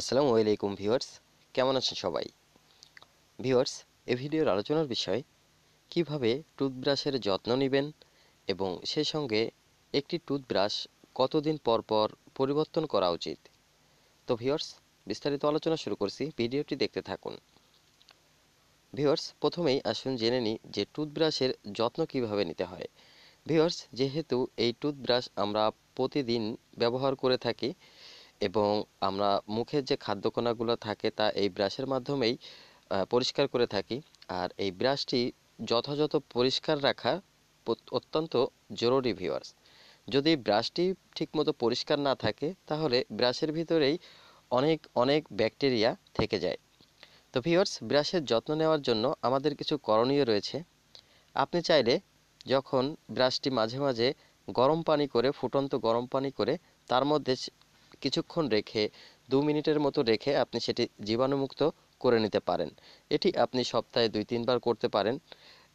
আসসালামু আলাইকুম ভিউয়ার্স কেমন আছেন সবাই ভিউয়ার্স এ ভিডিওর আলোচনার বিষয় কিভাবে টুথব্রাশের যত্ন নেবেন এবং সে সঙ্গে একটি টুথব্রাশ কতদিন পর পর পরিবর্তন করা উচিত তো ভিউয়ার্স বিস্তারিত আলোচনা শুরু করছি ভিডিওটি দেখতে থাকুন ভিউয়ার্স প্রথমেই আসুন জেনে নিই যে টুথব্রাশের যত্ন কিভাবে নিতে হয় ভিউয়ার্স যেহেতু এই টুথব্রাশ আমরা প্রতিদিন ব্যবহার করে থাকি এবং আমরা মুখের যে খাদ্যকণাগুলো থাকে তা এই ব্রাশের মাধ্যমেই পরিষ্কার করে থাকি আর এই ব্রাশটি যথাযথ পরিষ্কার রাখা অত্যন্ত জরুরি ভিওয়ার্স যদি ব্রাশটি ঠিকমতো পরিষ্কার না থাকে তাহলে ব্রাশের ভিতরেই অনেক অনেক ব্যাকটেরিয়া থেকে যায় তো ভিওয়ার্স ব্রাশের যত্ন নেওয়ার জন্য আমাদের কিছু করণীয় রয়েছে আপনি চাইলে যখন ব্রাশটি মাঝে মাঝে গরম পানি করে ফুটন্ত গরম পানি করে তার মধ্যে কিছুক্ষণ রেখে দু মিনিটের মতো রেখে আপনি সেটি জীবাণুমুক্ত করে নিতে পারেন এটি আপনি সপ্তাহে দুই তিনবার করতে পারেন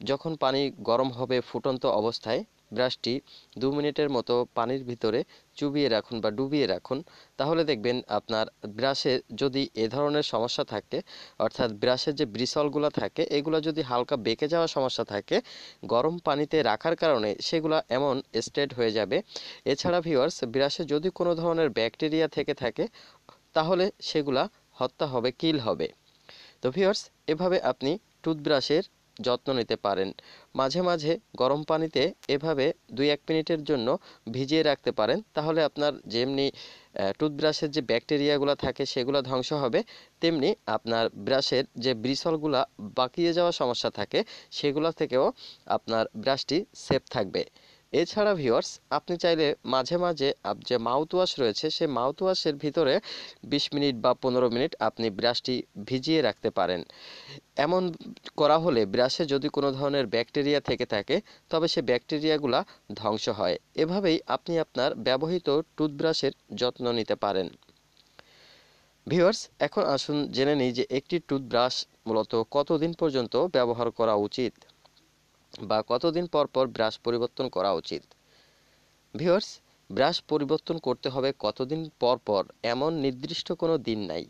যখন পানি গরম হবে ফুটন্ত অবস্থায় ব্রাশটি দু মিনিটের মতো পানির ভিতরে চুবিয়ে রাখুন বা ডুবিয়ে রাখুন তাহলে দেখবেন আপনার ব্রাশে যদি এ ধরনের সমস্যা থাকে অর্থাৎ ব্রাশের যে ব্রিসলগুলো থাকে এগুলো যদি হালকা বেঁকে যাওয়া সমস্যা থাকে গরম পানিতে রাখার কারণে সেগুলো এমন স্ট্রেট হয়ে যাবে এছাড়া ভিওয়ার্স ব্রাশে যদি কোনো ধরনের ব্যাকটেরিয়া থেকে থাকে তাহলে সেগুলা হত্যা হবে কিল হবে তো ভিওর্স এভাবে আপনি টুথব্রাশের যত্ন নিতে পারেন মাঝে মাঝে গরম পানিতে এভাবে দুই এক মিনিটের জন্য ভিজিয়ে রাখতে পারেন তাহলে আপনার যেমনি টুথব্রাশের যে ব্যাকটেরিয়াগুলো থাকে সেগুলো ধ্বংস হবে তেমনি আপনার ব্রাশের যে ব্রিসলগুলা বাকিয়ে যাওয়া সমস্যা থাকে সেগুলো থেকেও আপনার ব্রাশটি সেফ থাকবে এছাড়া ভিওয়ার্স আপনি চাইলে মাঝে মাঝে যে মাউথওয়াশ রয়েছে সেই মাউথওয়াশের ভিতরে বিশ মিনিট বা পনেরো মিনিট আপনি ব্রাশটি ভিজিয়ে রাখতে পারেন এমন করা হলে ব্রাশে যদি কোনো ধরনের ব্যাকটেরিয়া থেকে থাকে তবে সে ব্যাকটেরিয়াগুলা ধ্বংস হয় এভাবেই আপনি আপনার ব্যবহৃত টুথব্রাশের যত্ন নিতে পারেন ভিওয়ার্স এখন আসুন জেনে নিই যে একটি টুথব্রাশ মূলত কতদিন পর্যন্ত ব্যবহার করা উচিত বা কতদিন পর পর ব্রাশ পরিবর্তন করা উচিত ভিওর্স ব্রাশ পরিবর্তন করতে হবে কতদিন পর পর এমন নির্দিষ্ট কোনো দিন নাই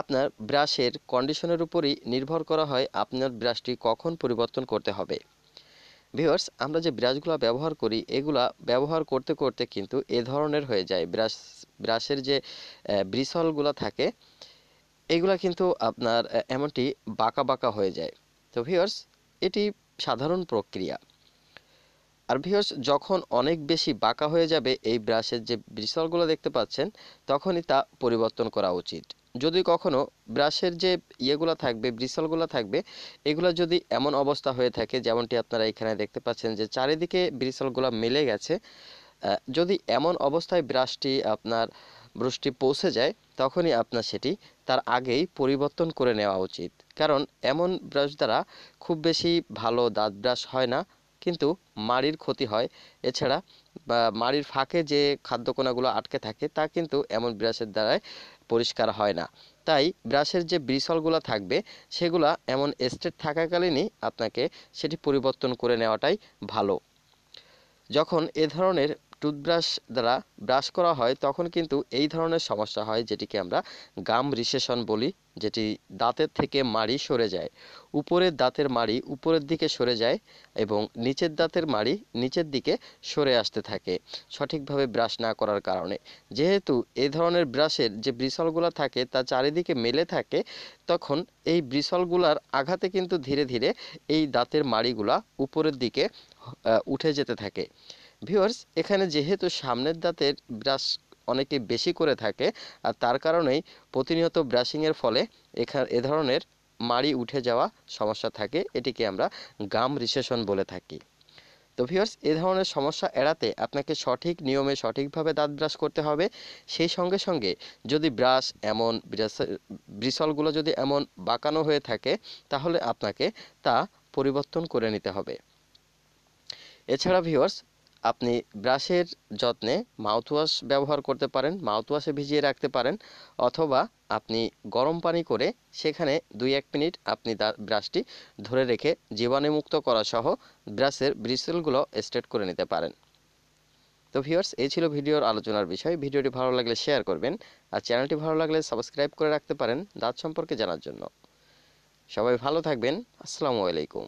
আপনার ব্রাশের কন্ডিশনের উপরই নির্ভর করা হয় আপনার ব্রাশটি কখন পরিবর্তন করতে হবে ভিওর্স আমরা যে ব্রাশগুলো ব্যবহার করি এগুলা ব্যবহার করতে করতে কিন্তু এ ধরনের হয়ে যায় ব্রাশ ব্রাশের যে ব্রিসলগুলো থাকে এগুলা কিন্তু আপনার এমনটি বাঁকা বাঁকা হয়ে যায় তো ভিওর্স এটি সাধারণ প্রক্রিয়া আর ভিউয়ার্স যখন অনেক বেশি বাঁকা হয়ে যাবে এই ব্রাশের যে ব্রিসলগুলো দেখতে পাচ্ছেন তখনই তা পরিবর্তন করা উচিত যদি কখনো ব্রাশের যে ইয়েগুলো থাকবে ব্রিসলগুলো থাকবে এগুলো যদি এমন অবস্থা হয়ে থাকে যেমনটি আপনারা এখানে দেখতে পাচ্ছেন যে চারিদিকে ব্রিসলগুলো মেলে গেছে যদি এমন অবস্থায় ব্রাশটি আপনার ব্রুশটি পৌঁছে যায় তখনই আপনার সেটি তার আগেই পরিবর্তন করে নেওয়া উচিত কারণ এমন ব্রাশ দ্বারা খুব বেশি ভালো দাঁত ব্রাশ হয় না কিন্তু মাড়ির ক্ষতি হয় এছাড়া মাড়ির ফাঁকে যে খাদ্যকোনাগুলো আটকে থাকে তা কিন্তু এমন ব্রাশের দ্বারাই পরিষ্কার হয় না তাই ব্রাশের যে ব্রিসলগুলো থাকবে সেগুলা এমন স্টেট থাকাকালীনই আপনাকে সেটি পরিবর্তন করে নেওয়াটাই ভালো যখন এ ধরনের টুথব্রাশ দ্বারা ব্রাশ করা হয় তখন কিন্তু এই ধরনের সমস্যা হয় যেটিকে আমরা গাম রিসেশন বলি যেটি দাঁতের থেকে মাড়ি সরে যায় উপরের দাঁতের মাড়ি উপরের দিকে সরে যায় এবং নিচের দাঁতের মাড়ি নিচের দিকে সরে আসতে থাকে সঠিকভাবে ব্রাশ না করার কারণে যেহেতু এ ধরনের ব্রাশের যে ব্রিসলগুলো থাকে তা চারিদিকে মেলে থাকে তখন এই ব্রিসলগুলার আঘাতে কিন্তু ধীরে ধীরে এই দাঁতের মাড়িগুলা উপরের দিকে উঠে যেতে থাকে ভিউয়ার্স এখানে যেহেতু সামনের দাঁতের ব্রাশ অনেকে বেশি করে থাকে আর তার কারণেই প্রতিনিয়ত ব্রাশিংয়ের ফলে এখানে এ ধরনের মাড়ি উঠে যাওয়া সমস্যা থাকে এটিকে আমরা গাম রিসেশন বলে থাকি তো ভিউয়ার্স এ ধরনের সমস্যা এড়াতে আপনাকে সঠিক নিয়মে সঠিকভাবে দাঁত ব্রাশ করতে হবে সেই সঙ্গে সঙ্গে যদি ব্রাশ এমন ব্রিসলগুলো যদি এমন বাঁকানো হয়ে থাকে তাহলে আপনাকে তা পরিবর্তন করে নিতে হবে এছাড়া ভিউয়ার্স আপনি ব্রাশের যত্নে মাউথওয়াশ ব্যবহার করতে পারেন মাউথওয়াশে ভিজিয়ে রাখতে পারেন অথবা আপনি গরম পানি করে সেখানে দুই এক মিনিট আপনি ব্রাশটি ধরে রেখে জীবাণুমুক্ত করা সহ ব্রাশের ব্রিসেলগুলো স্ট্রেট করে নিতে পারেন তো ভিউয়ার্স এই ছিল ভিডিওর আলোচনার বিষয় ভিডিওটি ভালো লাগলে শেয়ার করবেন আর চ্যানেলটি ভালো লাগলে সাবস্ক্রাইব করে রাখতে পারেন দাঁত সম্পর্কে জানার জন্য সবাই ভালো থাকবেন আসসালামু আলাইকুম